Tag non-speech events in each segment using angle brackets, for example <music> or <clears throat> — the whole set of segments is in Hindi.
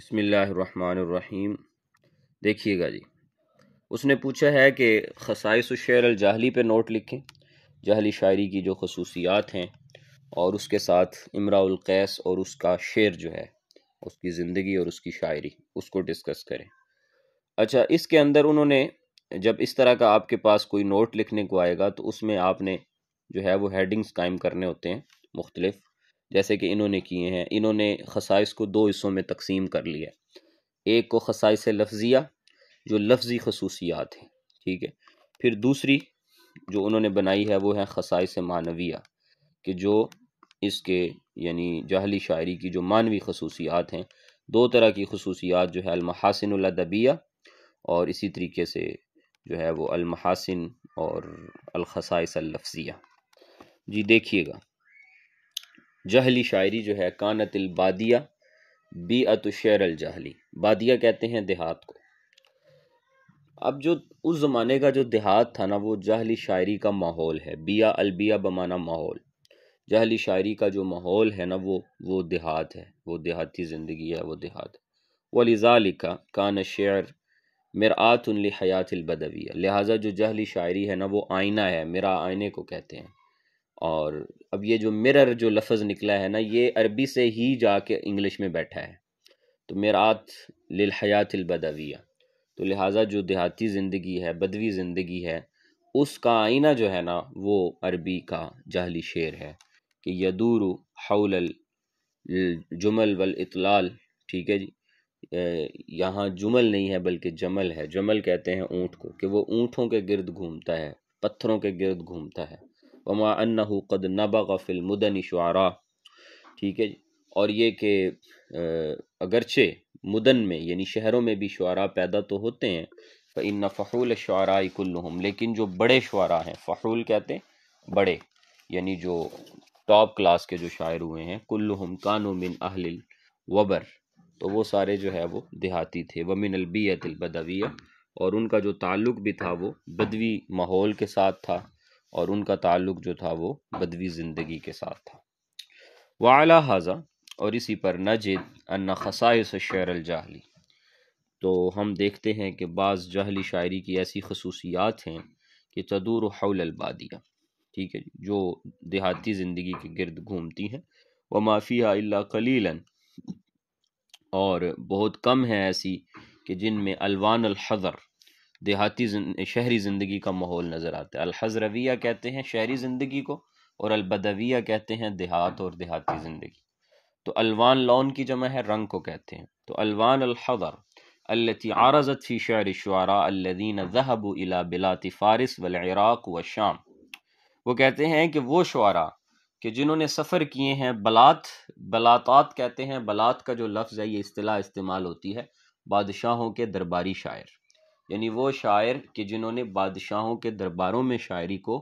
बसमीम देखिएगा जी उसने पूछा है कि खसाइस शेर अलजाहली पे नोट लिखें जहली शायरी की जो खसूसियात हैं और उसके साथ इमराउलकैस और उसका शेर जो है उसकी ज़िंदगी और उसकी शायरी उसको डिस्कस करें अच्छा इसके अंदर उन्होंने जब इस तरह का आपके पास कोई नोट लिखने को आएगा तो उसमें आपने जो है वो हेडिंग्स कायम करने होते हैं मुख्तलिफ जैसे कि इन्होंने किए हैं इन्होंने खसाइस को दो हिस्सों में तकसीम कर लिया एक को खसाइस लफ्ज़िया जो लफ्ज़ी खसूसियात हैं ठीक है फिर दूसरी जो उन्होंने बनाई है वो है खसाइस मानविया कि जो इसके यानी जहली शायरी की जो मानवी खसूसियात हैं दो तरह की खसूसियात जो है अलमहासिनदबिया और इसी तरीके से जो है वो अलमहासिन और अलखसाइस लफ्ज़िया जी देखिएगा जहली शायरी जो है कानतिल बादिया बी अतुशर अल जहली बादिया कहते हैं देहात को अब जो उस ज़माने का जो देहात था ना वो जहली शायरी का माहौल है बिया अलबिया बमाना माहौल जहली शायरी का जो माहौल है ना वो वो देहात है वो देहाती ज़िंदगी है वो देहात वलिज़ा लिखा कान शेर मरातुल हयातिल बदविया लिहाजा जो जहली शायरी है ना वो आईना है मेरा आईने को कहते हैं और अब ये जो मिरर जो लफ्ज़ निकला है ना ये अरबी से ही जाके इंग्लिश में बैठा है तो मेरात लिलहयातलबदविया तो लिहाजा जो देहाती ज़िंदगी है बदवी ज़िंदगी है उसका आईना जो है ना वो अरबी का जहली शेर है कि यदूर हौल जुमल वल इतलाल ठीक है जी यहाँ जुमल नहीं है बल्कि जमल है जमल कहते हैं ऊँट को कि वो ऊँटों के गर्द घूमता है पत्थरों के गिरद घूमता है वमा अन्ना कद नबा मुदन शुरा ठीक है और ये कि अगरचे मुदन में यानी शहरों में भी शुरा पैदा तो होते हैं इन फ़हूल कुल्लुम लेकिन जो बड़े शुरा हैं फ़हूल कहते हैं बड़े यानी जो टॉप क्लास के जो शायर हुए हैं कुल्लुम कानू मिन अहल वबर तो वो सारे जो है वो देहाती थे वमिन अलबियत बदविया और उनका जो ताल्लुक़ भी था वो बदवी माहौल के साथ था और उनका ताल्लुक जो था वो बदवी ज़िंदगी के साथ था वाला हाजा और इसी पर नजिद अन्ना खसाइस शेर अलजाहली तो हम देखते हैं कि बाज़ जहली शायरी की ऐसी खसूसियात हैं कि तदूर हौल अलबादिया ठीक है जो देहाती ज़िंदगी के गिरद घूमती हैं व माफिया अल्ला कलीलन और बहुत कम हैं ऐसी कि जिनमें अलवान अलहज़र देहाती शहरी ज़िंदगी का माहौल नज़र आता है अलहजरविया कहते हैं शहरी ज़िंदगी को और अलबदविया कहते हैं देहात और देहाती ज़िंदगी तो अलवान लौन की जमा है रंग को कहते हैं तो अलवान अलहदर अल्लती आरजत फ़ी शहर शुरा अल्लिन जहब इला बिलात फ़ारिस वलराक व शाम वो कहते हैं कि वो शुरा कि जिन्होंने सफ़र किए हैं बलात बलात कहते हैं बलात का जो लफ्ज़ है ये अतलाह इस्तेमाल होती है बादशाहों के दरबारी शायर यानी वो शायर के जिन्होंने बादशाहों के दरबारों में शायरी को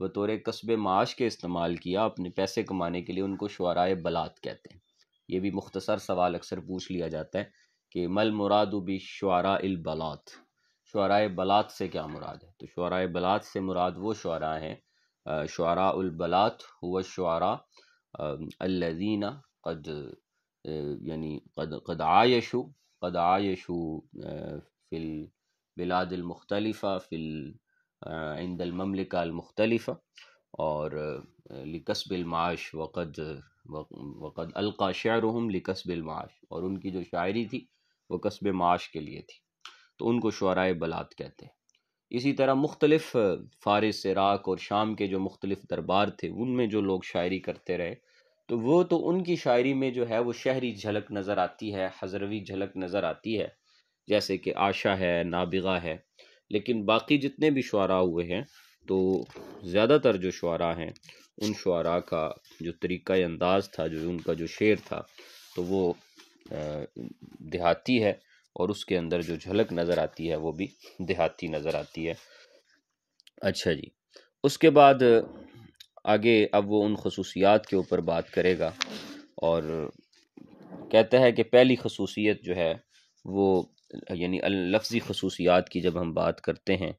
बतौर कस्ब माश के इस्तेमाल किया अपने पैसे कमाने के लिए उनको शुराय बलात कहते हैं ये भी मुख्तसर सवाल अक्सर पूछ लिया जाता है कि मल मुरादबी शुरा बलात शुरा बलात से क्या मुराद है तो शुरा बलात से मुराद वो शुरा हैं शुरा बलात हुआ शुरा अल्लजीना कद यानी कद कद आयशु कद आयशु फिल बिलाद मुख्तलफ़ा फ़िल इंद ममलिका मुख्तलफ़ा और लिकसब माश वक़द वक़द अलका शाहरुम लिकसब माश और उनकी जो शायरी थी वो कस्ब माश के लिए थी तो उनको शराय बलात कहते हैं इसी तरह मुख्तलिफ फ़ारस इराक और शाम के जो मुख्तलिफ दरबार थे उनमें जो लोग शायरी करते रहे तो वो तो उनकी शायरी में जो है वो शहरी झलक नज़र आती है हजरवी झलक नज़र आती है जैसे कि आशा है नाबिगा है लेकिन बाकी जितने भी शुरा हुए हैं तो ज़्यादातर जो शुरा हैं उन शुरा का जो तरीक़ा अंदाज था जो उनका जो शेर था तो वो देहाती है और उसके अंदर जो झलक नज़र आती है वो भी देहाती नज़र आती है अच्छा जी उसके बाद आगे अब वो उन खसूसियात के ऊपर बात करेगा और कहता है कि पहली खसूसियत जो है वो यानी लफ्ज़ी खसूसियात की जब हम बात करते हैं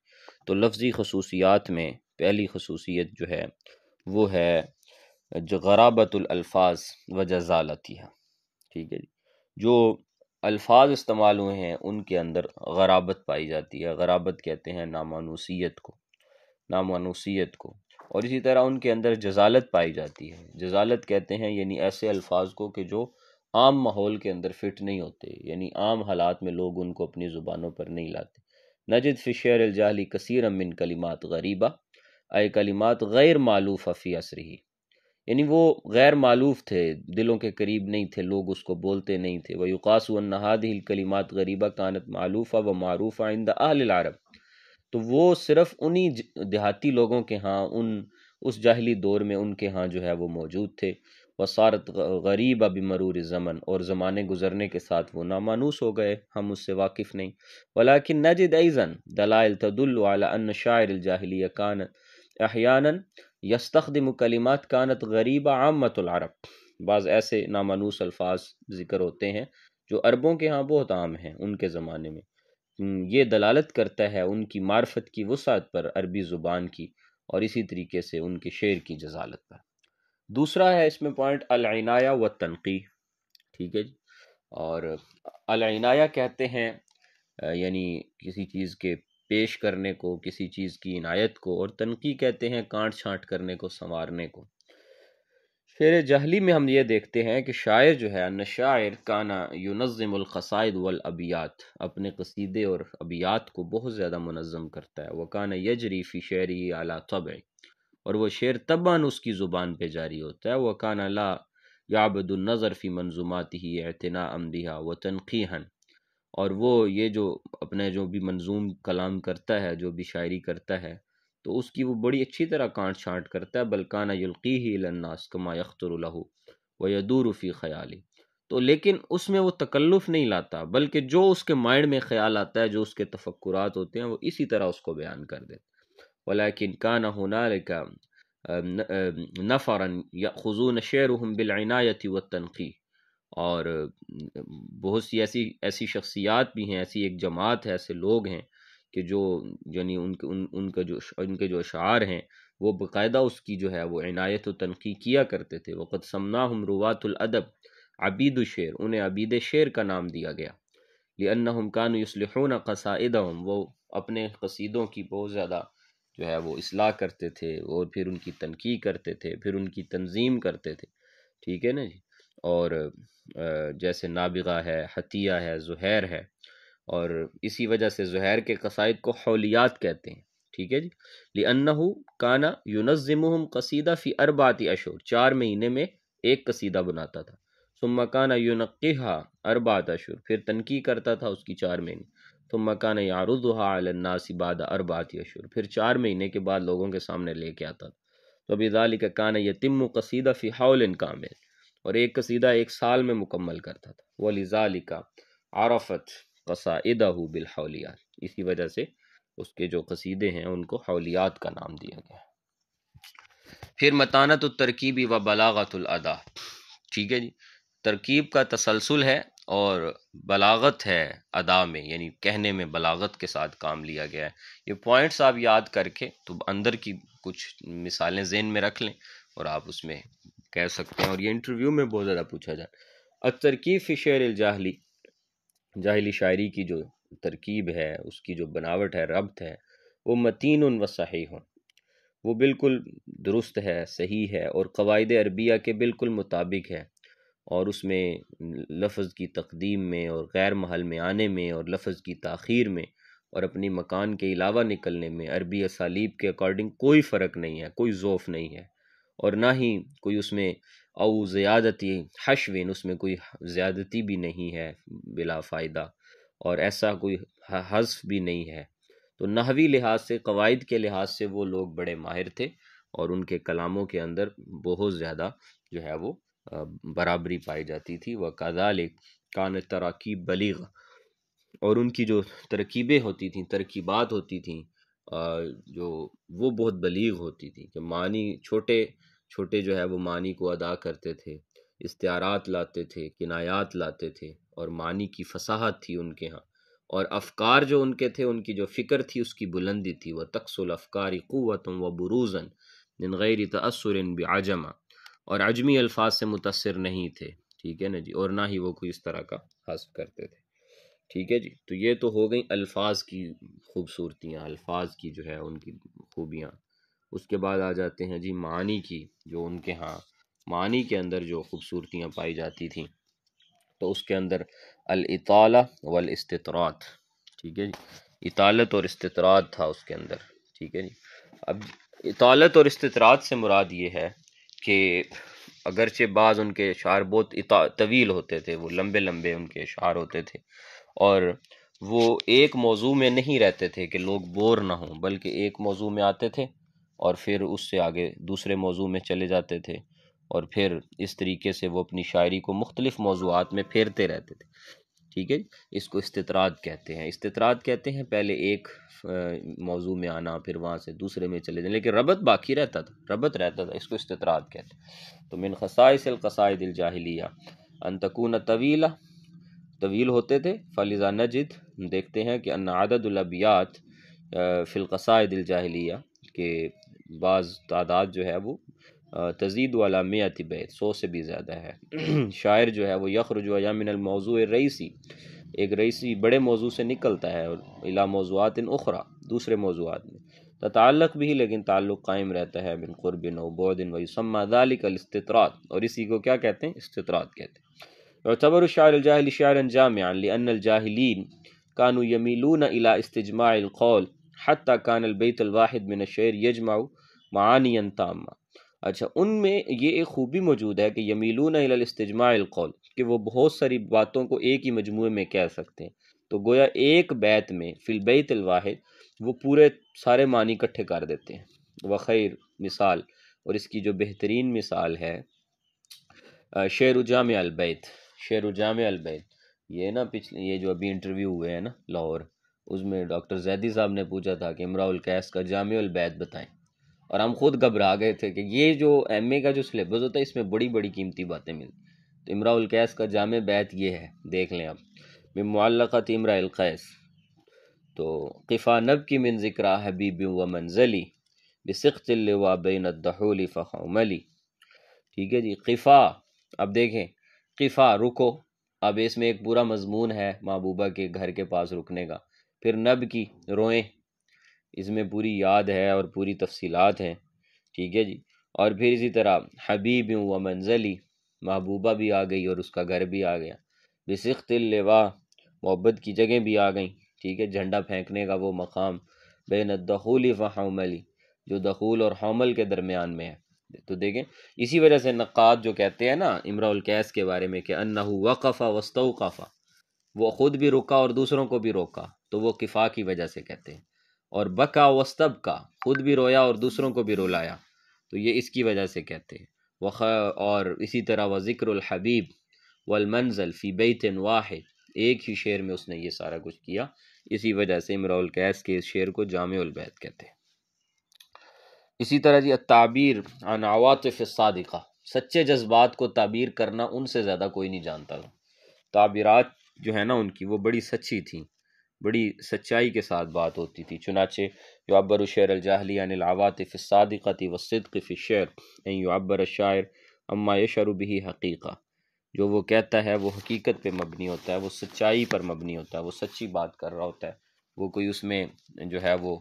तो लफ्ज़ी खसूसियात में पहली खसूसियत जो है वो है जो गराबतुल्फाज व जजालती है ठीक है जो अल्फाज इस्तेमाल हुए हैं उनके अंदर गराबत पाई जाती है गराबत कहते हैं नामानुसीत को नामानूसीत को और इसी तरह उनके अंदर जजालत पाई जाती है जजालत कहते हैं यानी ऐसे अल्फाज को कि जो आम माहौल के अंदर फिट नहीं होते यानी आम हालात में लोग उनको अपनी ज़ुबानों पर नहीं लाते नजद फ़िशर अलजाली कसर अमिन कलिमात गरीबा आए कलिमात गैर मालूफ फ़ी असरी यानी वो गैर मालूफ थे दिलों के करीब नहीं थे लोग उसको बोलते नहीं थे वह युकासनहाद हिल कलिमात गरीबा कानत मालूफ़ा व मारूफ़ आइंद आल तो वो सिर्फ़ उन्हीं देहाती लोगों के यहाँ उन उस जाहली दौर में उनके यहाँ जो है वो मौजूद थे वसारत गरीब अब मरूर ज़मन और ज़माने गुजरने के साथ वो नामानूस हो गए हम उससे वाकिफ़ नहीं वाला नजद ऐज़न दलाइल तदुल्लान शायर जाहलिया कान अहयान यस्तखदम कलिमात कानत गरीब आमतुलरब बाज़ ऐसे नामानूस अल्फाज ज़िक्र होते हैं जो अरबों के यहाँ बहुत आम हैं उनके ज़माने में ये दलालत करता है उनकी मार्फत की वसात पर अरबी ज़ुबान की और इसी तरीके से उनके शेर की जजालत पर दूसरा है इसमें पॉइंट अलनाया व तनकी ठीक है जी और अलनाया कहते हैं यानी किसी चीज़ के पेश करने को किसी चीज़ की इनायत को और तनकी कहते हैं कांट छाँट करने को संवारने को शेर जहली में हम ये देखते हैं कि शायर जो है न शायर काना यूनज़मसाइद वलअबियात अपने कसीदे और अबियात को बहुत ज़्यादा मनज़म करता है वह काना यजरीफ़ी शायरी आला तबई और वह शेर तबान उसकी ज़ुबान पर जारी होता है वह कान ला याबदुलनज़र फ़ी मंजूमात ही एतना अमदिहा व तनखी हन और वो ये जो अपने जो भी मंजूम कलाम करता है जो भी शायरी करता है तो उसकी वो बड़ी अच्छी तरह काट छाँट करता है बलकाना युल्की ही लन्नास कमा यख्तरलहू व यदूरफ़ी ख़याली तो लेकिन उसमें वो तकल्लुफ़ नहीं लाता बल्कि जो उसके माइंड में ख्याल आता है जो उसके तफक्कुरात होते हैं वो इसी तरह उसको बयान कर देता ولكن كان هنالك नफरन यखजून शेरहम बिलनायत व तनकी और बहुत सी ऐसी ऐसी शख्सियात भी हैं ऐसी एक जमात है ऐसे लोग हैं कि जो यानी उनके उन उनका जो उनके जो अशार हैं वो बाकायदा उसकी जो है वो इनायत व तनकी किया करते थे वक़द समना हम रुवातुलअदब आबीद शेर उन्हें आबीद शेर का नाम दिया गया लिअन हम कान यसलहन कसाइदम वो अपने कसीदों की बहुत ज़्यादा जो है वो असलाह करते थे और फिर उनकी तनकी करते थे फिर उनकी तंजीम करते थे ठीक है ना जी और जैसे नाबिगा है हतिया है जहैर है और इसी वजह से जहैर के कसाइद को हौलियात कहते हैं ठीक है जी लिअन्नहु काना यूनज़िमहम कसीदा फ़ी अरबाती अशोर चार महीने में एक कसीदा बनाता था सुम्मा काना यूनक़ा अरबात अशोर फिर तनकी करता था उसकी चार महीने तो मकान यारुदहानासिबाद अरबात यशुर फिर चार महीने के बाद लोगों के सामने लेके आता था तो अबीदाली का कान यतिम कसीदा फ़िहाल कामिल और एक कसीदा एक साल में मुकम्मल करता था का आरफत कसाइदा बिलहौलियात इसी वजह से उसके जो कसीदे हैं उनको हौलियात का नाम दिया गया फिर मतानत तरकीबी व अदा ठीक है जी तरकीब का तसलसल है और बलागत है अदा में यानी कहने में बलागत के साथ काम लिया गया है ये पॉइंट्स आप याद करके तो अंदर की कुछ मिसालें जेन में रख लें और आप उसमें कह सकते हैं और ये इंटरव्यू में बहुत ज़्यादा पूछा जाए अब तरकीब फ़ी शेर जाहली जाहली शायरी की जो तरकीब है उसकी जो बनावट है रब्त है वो मतीन व सही हों वो बिल्कुल दुरुस्त है सही है और कवायद अरबिया के बिल्कुल मुताबिक है और उसमें लफ्ज़ की तकदीम में और गैर महल में आने में और लफ्ज़ की तखीर में और अपनी मकान के अलावा निकलने में अरबी असालीब के अकॉर्डिंग कोई फ़र्क नहीं है कोई ज़ोफ़ नहीं है और ना ही कोई उसमें और ज़्यादती हशविन उसमें कोई ज़्यादती भी नहीं है बिला फ़ायदा और ऐसा कोई हजफ भी नहीं है तो नहवी लिहाज से कवायद के लिहाज से वो लोग बड़े माहिर थे और उनके कलामों के अंदर बहुत ज़्यादा जो है वो बराबरी पाई जाती थी व कदाल कान तरकीब बलीग और उनकी जो तरकीबें होती थी तरकीबात होती थी जो वो बहुत बलीग होती थी कि मानी छोटे छोटे जो है वो मानी को अदा करते थे इस्तारात लाते थे किनायात लाते थे और मानी की फसाहत थी उनके यहाँ और अफकार जो उनके थे उनकी जो फ़िक्र थी उसकी बुलंदी थी वह अफकारी क़वतम व बरूज़न गैर तसर बजमा और अजमी अल्फाज से मुतासर नहीं थे ठीक है ना जी और ना ही वो कोई इस तरह का हसफ करते थे ठीक है जी तो ये तो हो गई अल्फाज की खूबसूरतियाँ अल्फाज की जो है उनकी खूबियाँ उसके बाद आ जाते हैं जी मानी की जो उनके यहाँ मानी के अंदर जो खूबसूरतियाँ पाई जाती थी तो उसके अंदर अलताला वल इस्तरात ठीक है जी इतालत और इस्तरात था उसके अंदर ठीक है जी अब इतालत और इस्तरात से मुराद ये है कि अगरचे बाज़ उनके अशार बहुत तवील होते थे वो लंबे लंबे उनके अशार होते थे और वो एक मौजू में नहीं रहते थे कि लोग बोर ना हों बल्कि एक मौजू में आते थे और फिर उससे आगे दूसरे मौजू में चले जाते थे और फिर इस तरीके से वो अपनी शायरी को मुख्तलिफ़ मौजूद में फेरते रहते थे ठीक है इसको इस्तराद कहते हैं इस्तराद कहते हैं पहले एक मौजू में आना फिर वहाँ से दूसरे में चले जाने लेकिन रबत बाकी रहता था रबत रहता था इसको इस्तराद कहते हैं तो मिन खसाइसलकसाय दिल जाहलिया अनतकून तवीला तवील होते थे फलिजा नजिद देखते हैं कि अनादतलबियात फ़िलकसाय दिल जाहलिया के बाज़ तादाद जो है वो तजीद वाला मियाती बैत सौ से भी ज़्यादा है <clears throat> शायर जो है वो यखरज यामिनमौजू रईसी एक रईसी बड़े मौजू से निकलता है और इला मौजूद इन उखरा दूसरे मौजूद में तल्लक भी लेकिन ताल्लुक़ कायम रहता है बिन क़ुरबिन वबौदिन वसम्मा दालिकलस्तरात और इसी को क्या कहते हैं इस्तरात कहते हैं और तबर शाहजाहली शायर जामियान कानू कानू यमीलून इला इस्तजमाक़ौल कौल कान बैतलवाहिद मिन शेर यजमाऊ मानियन तामा अच्छा उनमें ये एक ख़ूबी मौजूद है कि यमीलून कौल कि वो बहुत सारी बातों को एक ही मजमू में कह सकते हैं तो गोया एक बैत में फिलबैतलवाद वो पूरे सारे मानी इकट्ठे कर देते हैं वख़ैर मिसाल और इसकी जो बेहतरीन मिसाल है शेर उजाम अलबैत शेर उजाम अलबैत ये ना पिछले ये जो अभी इंटरव्यू हुए हैं ना लाहौर उसमें डॉक्टर जैदी साहब ने पूछा था कि इमराउल कैस का जाम अलबैत बताएं और हम खुद घबरा गए थे कि ये जो एम का जो सिलेबस होता है इसमें बड़ी बड़ी कीमती बातें मिलती तो कैस का जाम बैत ये है देख लें आप इमरा कैस तो किफ़ा नब की मिन ज़िक्रा हबीब व मंजली बिसख्तिल व बिन दहली ठीक है जी किफ़ा अब देखें किफ़ा रुको अब इसमें एक पूरा मजमून है महबूबा के घर के पास रुकने का फिर नब की रोएँ इसमें पूरी याद है और पूरी तफसीलात हैं ठीक है जी और फिर इसी तरह हबीब व मंजली महबूबा भी आ गई और उसका घर भी आ गया बिसख्तिलवा मोहब्बत की जगह भी आ गई ठीक है झंडा फेंकने का वो मकाम बेन दखूल व हमली जो दखूल और हमल के दरमियान में है तो देखें इसी वजह से नक़ात जो कहते हैं ना इमराउलकैस के बारे में कि अन्ना वक़फ़ा वस्तौ वो ख़ुद भी रुका और दूसरों को भी रोका तो वो किफ़ा की वजह से कहते हैं और बका वस्तब का खुद भी रोया और दूसरों को भी रोलाया तो ये इसकी वजह से कहते हैं वख और इसी तरह व ज़िक्रहबीब वलमंज़ल फ़ी बैतन वाहिद एक ही शेर में उसने ये सारा कुछ किया इसी वजह से इमराउल कैस के इस शेर को जामबैत कहते हैं इसी तरह जी ताबीर अनावातफ़ सदक़ा सच्चे जज्बात को ताबीर करना उनसे ज़्यादा कोई नहीं जानता था ताबीरात जो है ना उनकी वो बड़ी सच्ची थी बड़ी सच्चाई के साथ बात होती थी चुनाचे अबर शेर अलजाहली अनिलवातफ़ वसदक़फ़ शेर अबर शायर अम्मा शरुबी हकीक़ा जो वो कहता है वो हकीकत पे मबनी होता है वो सच्चाई पर मबनी होता है वो सच्ची बात कर रहा होता है वो कोई उसमें जो है वो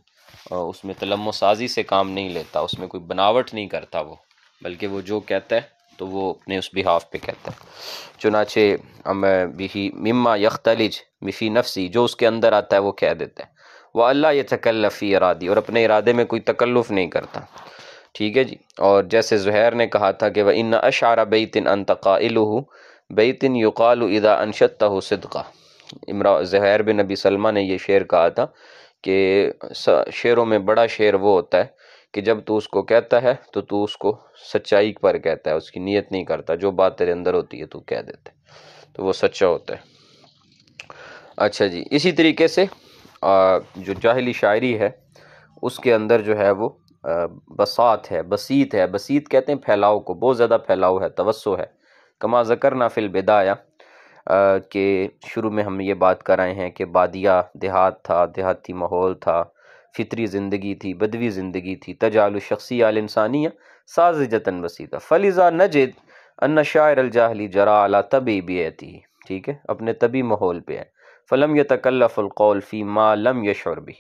उसमें तलमो साजी से काम नहीं लेता उसमें कोई बनावट नहीं करता वो बल्कि वो जो कहता है तो वो अपने उस बिहाफ पे कहता है चुनाचे अम बिही मम्मा यख्तलिज मिफ़ी नफसी जो उसके अंदर आता है वो कह देता है वह अल्लाह ये तकल्लफ़ी इरादी और अपने इरादे में कोई तकल्लुफ़ नहीं करता ठीक है जी और जैसे जहैर ने कहा था कि वह इन अशारा बैतिन अनतकाइल बेतिन युकाल इदा अनशत सदका इमरा जहैर बिन नबी सलमा ने यह शेर कहा था कि शेरों में बड़ा शेर वो होता है कि जब तू उसको कहता है तो तू उसको सच्चाई पर कहता है उसकी नीयत नहीं करता जो बात तेरे अंदर होती है तू कह देता है तो वो सच्चा होता है अच्छा जी इसी तरीके से जो जाहली शायरी है उसके अंदर जो है वो बसात है बसीत है बसीत कहते हैं फैलाव को बहुत ज़्यादा फैलाव है तवस्सो है कमा जकर नाफिल बेदाया कि शुरू में हम ये बात कर रहे हैं कि बादिया देहात था देहाती माहौल था फितरी ज़िंदगी थी बदवी ज़िंदगी थी तजाल शख्सी साज़ जतन वसीता न नजद अन्ना शायर अलजाहली जरा अला तबी थी ठीक है अपने तबी माहौल पे है फ़लम य तकल्लफ़लकौल मालम य लम यशर भी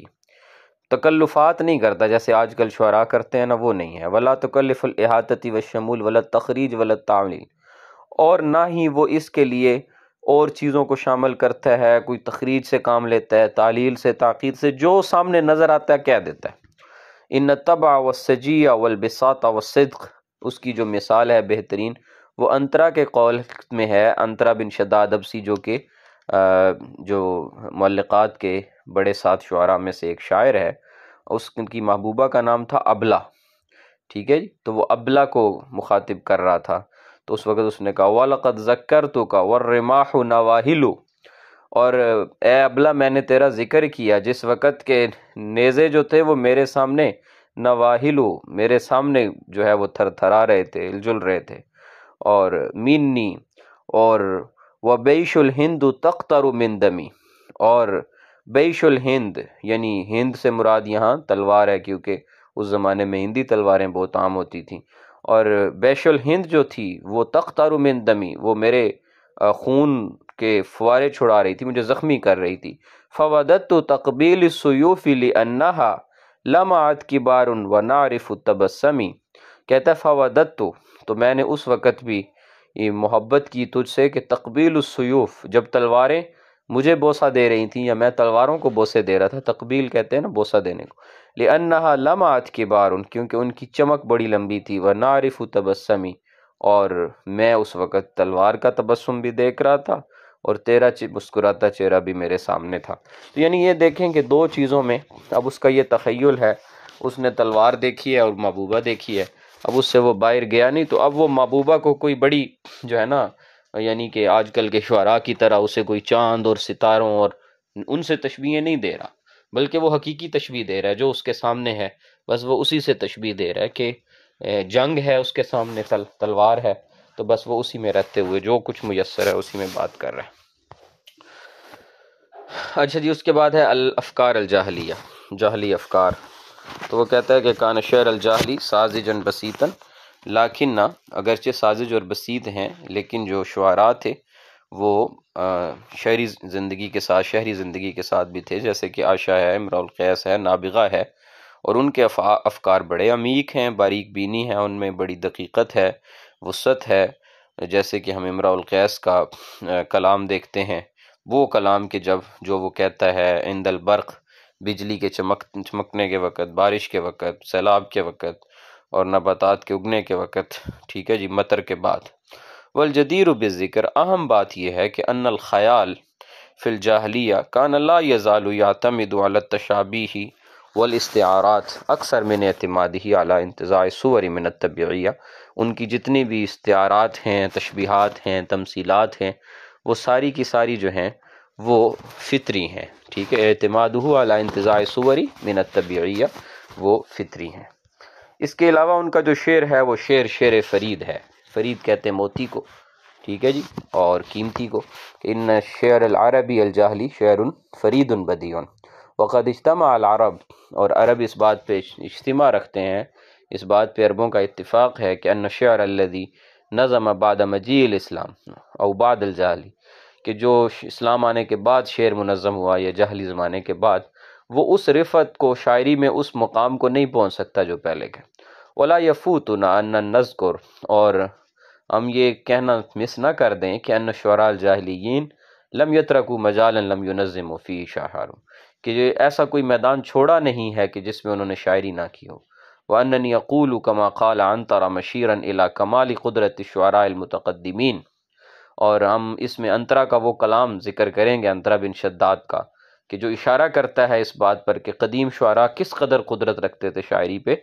तकल्लुफ़ात नहीं करता जैसे आज कल शुरा करते हैं ना वो नहीं है वला तकल्लफ़ल व शमूल वला तखरीज वला तामील और ना ही वो इसके लिए और चीज़ों को शामिल करता है कोई तखरीज से काम लेता है तालील से ताक़ीद से जो सामने नज़र आता है कह देता है इन तबा व सजिया वलबिसाता व उसकी जो मिसाल है बेहतरीन वो अंतरा के कौल में है अंतरा बिन शदाद अबसी जो कि जो मल्लक़ात के बड़े सात शुरा में से एक शायर है उसकी महबूबा का नाम था अबला ठीक है जी तो वो अबला को मुखातिब कर रहा था तो उस वक़्त उसने कहा वालक़द जक्कर तो का वर्रमाह नवाहिलू और ए अबला मैंने तेरा ज़िक्र किया जिस वक़्त के नेज़े जो थे वो मेरे सामने नवाहिलू मेरे सामने जो है वो थर थरा रहे थे हिलजुल रहे थे और मीनी और व बेशुल हिंद तख्तर मिंदमी और बेशुल हिंद यानी हिंद से मुराद यहाँ तलवार है क्योंकि उस ज़माने में हिंदी तलवारें बहुत आम होती थी और बैशुल हिंद जो थी वो तख्तारु में दमी वो मेरे खून के फुवारे छुड़ा रही थी मुझे ज़ख्मी कर रही थी फवादत तो तकबील सयूफ़िल अन्ना लमात की बार व नारिफ तबसमी कहता फवादत तो, तो मैंने उस वक़्त भी मोहब्बत की तुझसे कि तकबील सयूफ़ जब तलवारें मुझे बोसा दे रही थी या मैं तलवारों को बोसे दे रहा था तकबील कहते हैं ना बोसा देने को ले अनहा लमात के बार उन क्योंकि उनकी चमक बड़ी लंबी थी वह नारिफ तबस्मी और मैं उस वक़्त तलवार का तबस्म भी देख रहा था और तेरा मुस्कुराता चेहरा भी मेरे सामने था तो यानी ये देखें कि दो चीज़ों में अब उसका ये तखयल है उसने तलवार देखी है और महबूबा देखी है अब उससे वो बाहर गया नहीं तो अब वो महबूबा को कोई बड़ी जो है ना यानी कि आजकल के शुरा की तरह उसे कोई चांद और सितारों और उनसे तशबीह नहीं दे रहा बल्कि वो हकीकी तशबी दे रहा है जो उसके सामने है बस वो उसी से तशबी दे रहा है कि जंग है उसके सामने तल, तलवार है तो बस वो उसी में रहते हुए जो कुछ मैसर है उसी में बात कर रहा है अच्छा जी उसके बाद है अल अफकार अल जाहलिया जाहली अफकार तो वो कहता है कि कान शेर अल जाहली साजिजन बसीतन ना अगरचे साजिज और बसीत हैं लेकिन जो शुरा थे वो शहरी ज़िंदगी के साथ शहरी ज़िंदगी के साथ भी थे जैसे कि आशा है इमरालक़ैस है नाबिगा है और उनके अफकार बड़े अमीक हैं बारीक बीनी हैं उनमें बड़ी दकीकत है वसत है जैसे कि हम इमरालक़ैस का कलाम देखते हैं वो कलाम के जब जो वो कहता है इंदल बर्क़ बिजली के चमक चमकने के वक़्त बारिश के वक़्त सैलाब के वक़्त और नबातात के उगने के वक़्त ठीक है जी मतर के बाद वलजदीर बिक्र अहम बात यह है कि अनल ख़याल फिल जाहलिया कान ला यजाल यातमद तशाबी ही वल इस्तारात अक्सर में अतमाद ही अला इंतज़ा सूवर मिन तबिया उनकी जितनी भी इस्तारात हैं तशबीहात हैं तमसीलात हैं वो सारी की सारी जो हैं वो फ़ितरी हैं ठीक है अतमाद अला इंतज़ा सूवरी मिनत तबिया वो फ़ितरी हैं इसके अलावा उनका जो शेर है वो शेर शेर फरीद है फरीद कहते हैं मोती को ठीक है जी और कीमती को इन शेर अरबी जाहली शेर फरीद उन उन वक़द अल अरब और अरब इस बात पर इज्तम रखते हैं इस बात पर अरबों का इतफ़ाक़ है कि अन शेर अल्लदी नज़म बाद मजील इस्लाम अबाद जाहली कि जो इस्लाम आने के बाद शेर मुनज़म हुआ या जहली ज़माने के बाद वो उस रिफत को शायरी में उस मुकाम को नहीं पहुंच सकता जो पहले के वला यफूत ना नज़कुर और हम ये कहना मिस ना कर दें कि अन शराल जाहलीन लम यतरकू मजाल लम युनज़म फ़ी शाहर कि ये ऐसा कोई मैदान छोड़ा नहीं है कि जिसमें उन्होंने शायरी ना की हो वन यकूल कमा काल अंतरा मशीरन अला कमाल कुदरत शुरामतकदमीन और हम इसमें अंतरा का वो कलाम ज़िक्र करेंगे अंतरा बिन शद्दाद का कि जो इशारा करता है इस बात पर कि कदीम शुरा किस कदर कुदरत रखते थे शायरी पे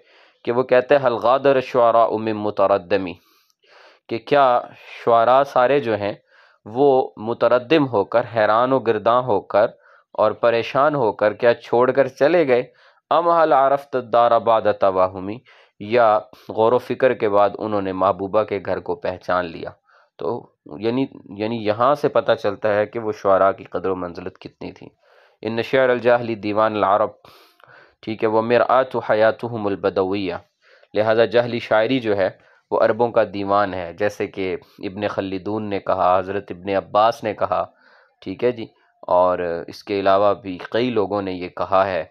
कि वो कहते हैं हलगादर शुरा उम मुतरदमी कि क्या शुरा सारे जो हैं वो मुतरदम होकर हैरान व गिरदा होकर और परेशान होकर क्या छोड़ कर चले गए अम हल आरफ्त दाराबाद तवाहमी या गौर फिक्र के बाद उन्होंने महबूबा के घर को पहचान लिया तो यानी यानी यहाँ से पता चलता है कि वो शुरा की कदर मंजिलत कितनी थी इन शेर अलजाहली दीवान अरब ठीक है वह हयात हयातुमबदविया लिहाजा जहली शायरी जो है वह अरबों का दीवान है जैसे कि इबन खलीदून ने कहा हज़रत इबन अब्बास ने कहा ठीक है जी और इसके अलावा भी कई लोगों ने यह कहा है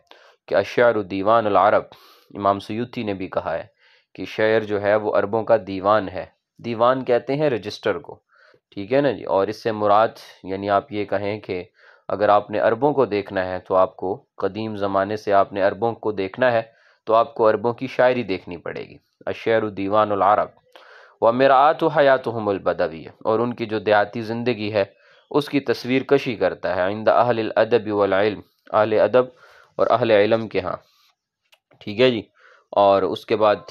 कि अशार दीवान अरब इमाम सयूती ने भी कहा है कि शेर जो है वो अरबों का दीवान है दीवान कहते हैं रजिस्टर को ठीक है ना जी और इससे मुराद यानी आप ये कहें कि अगर आपने अरबों को देखना है तो आपको कदीम ज़माने से आपने अरबों को देखना है तो आपको अरबों की शायरी देखनी पड़ेगी अशर अरब व मेरात हयात हमलबदवी और उनकी जो देहाती ज़िंदगी है उसकी तस्वीर कशी करता है आइंदा अहल अदब वलम अहल अदब और अहल इलम के यहाँ ठीक है जी और उसके बाद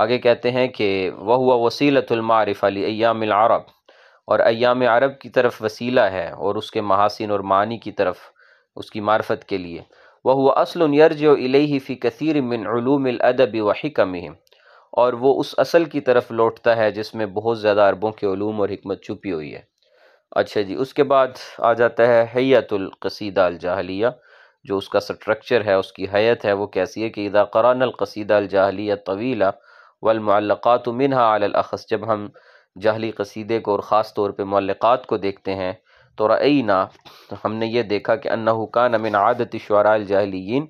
आगे कहते हैं कि वह हुआ वसीलतमारफ़ अली अयाम अरब और अयाम अरब की तरफ वसीला है और उसके महासिन और मानी की तरफ उसकी मार्फत के लिए वह हुआ असल यर्ज इलेही फ़ी कसर कम वकम और वो उस असल की तरफ लौटता है जिसमें बहुत ज़्यादा अरबों के ूम और हमत छुपी हुई है अच्छा जी उसके बाद आ जाता है हैतुलकसीदा अलजाहलिया जो उसका स्ट्रक्चर है उसकी हैत है वो कैसी है कि इदा करानलकसीदा अलजाहलिया तवीला वलमक़ात मिनहा अलखस जब हम जाहली कसीदे को और ख़ास तौर पर मल्लिकात को देखते हैं तो ना तो हमने ये देखा कि अन्ना कान अमिन आदत शराजाहलीन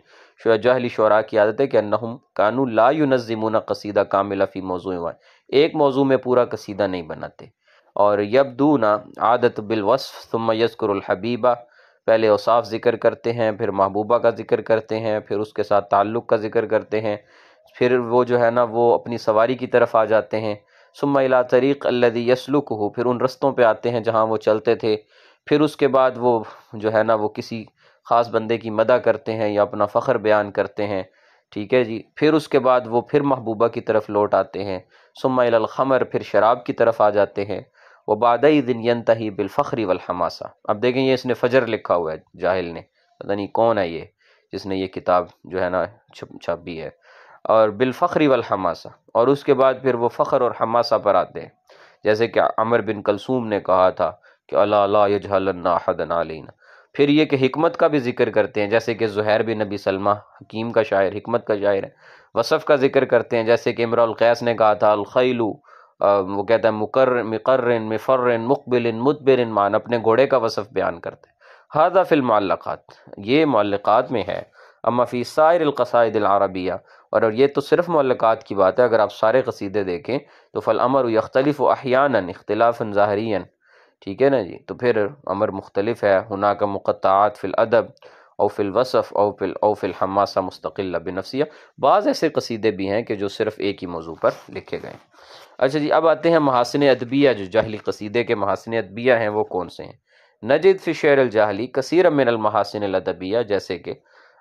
जहली शरा की आदत है कि अन्हम कानू ला युनज़िमुन कसीदा कामिलफ़ी फ़ी मौजू व एक मौजू में पूरा कसीदा नहीं बनाते और ना आदत बिलवसफ़ तुम पहले उसाफ़ ज़िक्र करते हैं फिर महबूबा का ज़िक्र करते हैं फिर उसके साथ ताल्लुक़ का ज़िक्र करते हैं फिर वो जो है ना वो अपनी सवारी की तरफ आ जाते हैं सुमिला तरीक़ अल्लि यसलुक हो फिर उन रस्तों पे आते हैं जहाँ वो चलते थे फिर उसके बाद वो जो है ना वो किसी ख़ास बंदे की मदा करते हैं या अपना फ़ख्र बयान करते हैं ठीक है जी फिर उसके बाद वो फिर महबूबा की तरफ लौट आते हैं सुम्मा फिर शराब की तरफ आ जाते हैं वह बादई दिन बिलफ़री बिलफ़्री वलहमासा अब देखें ये इसने फजर लिखा हुआ है जाहिल ने पता नहीं कौन है ये जिसने ये किताब जो है ना छप छापी है और बिलफ़री वलहमासा और उसके बाद फिर वो फ़ख्र और हमासा पर आते हैं जैसे कि अमर बिन कलसूम ने कहा था कि अल्लाह फिर ये कि हमत का भी जिक्र करते हैं जैसे कि जहैर बिन नबी सलमा हकीम का शायर हमत का शायर है वसफ़ का जिक्र करते हैं जैसे कि इमरक़ैस ने कहा था अलखलु वो कहता है मुकर मकर्रन मफ़र्रन मुकबिल मुतबिर मान अपने घोड़े का वसफ़ बयान करते हैं हाजा फिल्मालक़ात ये मल्लक़ात में है अम्माफ़ी अरबिया और ये तो सिर्फ मलक़ात की बात है अगर आप सारे कसीदे देखें तो फ़ल अमर यख्तलफ़ अहियान इख्तलाफ़ ज़ाहरीन ठीक है ना जी तो फिर अमर मुख्तलिफ है हुना का मुक़ात अदब और फ़िलवसफ़ और फिल और फ़िलहमासा मुस्तकिल बनफसिया बाज़ ऐसे कसीदे भी हैं कि जो सिर्फ़ एक ही मौजू पर लिखे गए अच्छा जी अब आते हैं महासन अदबिया जो जाहली कसीदे के महासन अदबिया हैं वो कौन से हैं नजद फ़िशर अलजाहली कसर मिन महासन अदबिया जैसे कि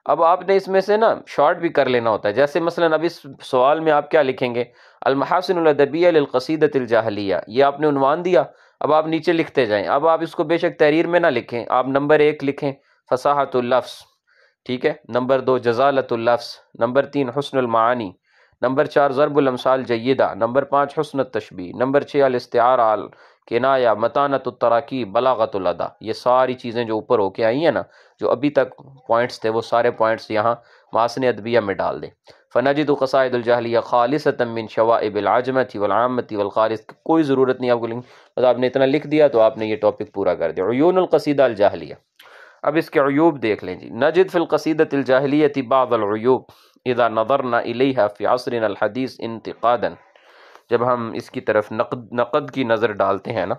अब आपने इसमें से ना शॉर्ट भी कर लेना होता है जैसे मसलन अब इस सवाल में आप क्या लिखेंगे अलमहासिनदबियालकसीदतलजाहलिया ये आपने उनवान दिया अब आप नीचे लिखते जाएं अब आप इसको बेशक तहरीर में ना लिखें आप नंबर एक लिखें फसाहतुल्लफ्स ठीक है नंबर दो जजालतुल्लफ्स नंबर तीन हसनमानी नंबर चार ज़रबुलमसाल जयदा नंबर पाँच हसन तशबी नंबर छः अलस्तार आल किनाया मतानत तराकी अदा ये सारी चीज़ें जो ऊपर होके आई हैं ना जो अभी तक पॉइंट्स थे वो सारे पॉइंट्स यहाँ मासन अदबिया में डाल दें फ़नजद क़सायदुलजहलिया खालिस तमिन शवाबिलाजमती वलामती की कोई ज़रूरत नहीं आपको लिख बस आपने इतना लिख दिया तो आपने ये टॉपिक पूरा कर दिया यूनकसीदा अलजाहलिया अब इसके अयूब देख लें जी नजद फ़िलकसीदतलजाहलियती बाबलूब इदा नदर ना इलेहा फ़ियासरिन अलहदीस इंतकादन जब हम इसकी तरफ नकद नकद की नज़र डालते हैं ना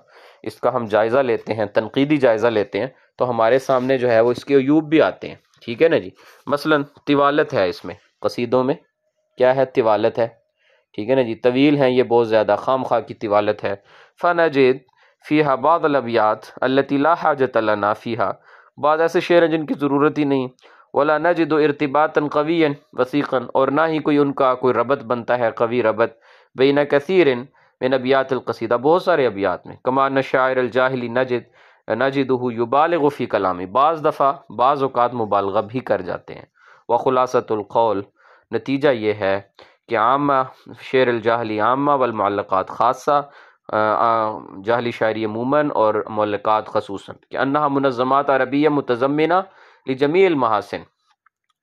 इसका हम जायज़ा लेते हैं तनकीदी जायज़ा लेते हैं तो हमारे सामने जो है वो इसके अयूब भी आते हैं ठीक है ना जी मसलन तिवालत है इसमें कसीदों में क्या है तिवालत है ठीक है ना जी तवील हैं ये बहुत ज़्यादा खाम खा की तिवालत है फन फ़नजद फ़ीहा बादलबियात अल्ला हाजत फ़ी हा बाद ऐसे शेर हैं जिनकी ज़रूरत ही नहीं वला जिदो इरतबाता कवीन वसीक़न और ना ही कोई उनका कोई रबत बनता है कवी रबत बेना कसरन मिन अबियातलकसीदा बहुत सारे अबियात में कमान शायर जाहली नजद बाल युबालफ़ी कलामी बाज़ दफ़ा बाज़ अवत मुबालगा भी कर जाते हैं व खुलासतुल्कौल नतीजा ये है कि आमा शेर जाहली आमा वलमक़ात खासा जाहली शायरी अमूमन और मलक़ात खसूस कि अनहा मुनज़मत अरबिया मुतज़मिना जमील महासिन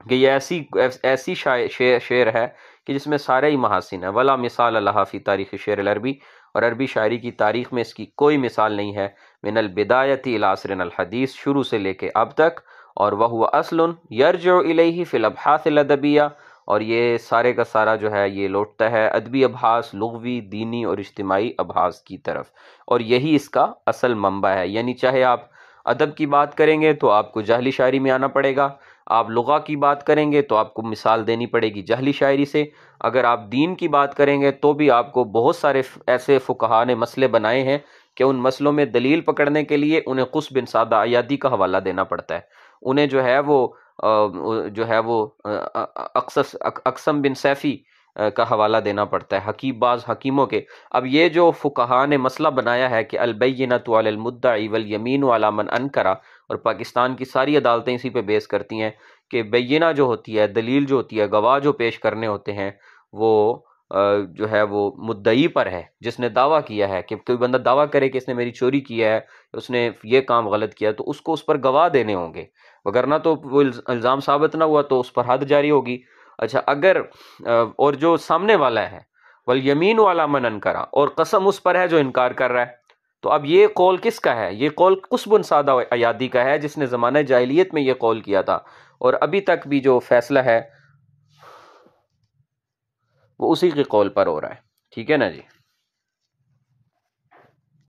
कि ये ऐसी ऐसी शेर शेर है कि जिसमें सारे ही महासिन है वला मिसाल अल्लाफ़ी तारीख़ शेर अरबी और अरबी शायरी की तारीख़ में इसकी कोई मिसाल नहीं है मिनल बिदायती इलासरन हदीस शुरू से लेके अब तक और वह हुआ असलन यर्ज इलेही फ़िलअबास अदबिया और ये सारे का सारा जो है ये लौटता है अदबी अभास लगवी दीनी और इज्तमाही अभास की तरफ और यही इसका असल मंबा है यानी चाहे आप अदब की बात करेंगे तो आपको जहली शायरी में आना पड़ेगा आप लगा की बात करेंगे तो आपको मिसाल देनी पड़ेगी जहली शायरी से अगर आप दीन की बात करेंगे तो भी आपको बहुत सारे ऐसे फ़ुकहा ने मसले बनाए हैं कि उन मसलों में दलील पकड़ने के लिए उन्हें कुस बिन सादा आयादी का हवाला देना पड़ता है उन्हें जो है वो जो है वो अक्सस अक्सम बिन सैफ़ी का हवाला देना पड़ता है हकीम बाज़ हकीमों के अब ये जो फ़ुकहा ने मसला बनाया है कि अलबैनत अलमुद्दा इवल यमीन वालामन अनकरा और पाकिस्तान की सारी अदालतें इसी पे बेस करती हैं कि बैना जो होती है दलील जो होती है गवाह जो पेश करने होते हैं वो जो है वो मुद्दई पर है जिसने दावा किया है कि कोई बंदा दावा करे कि इसने मेरी चोरी किया है उसने ये काम गलत किया तो उसको उस पर गवाह देने होंगे वगरना तो वो इल्ज़ाम साबित ना हुआ तो उस पर हद जारी होगी अच्छा अगर और जो सामने वाला है वल यमीन वाला मन करा और कसम उस पर है जो इनकार कर रहा है तो अब ये कौल किसका है ये कौल कुसबन सादा अयादी का है जिसने जमान जाहलीत में ये कौल किया था और अभी तक भी जो फैसला है वो उसी के कौल पर हो रहा है ठीक है ना जी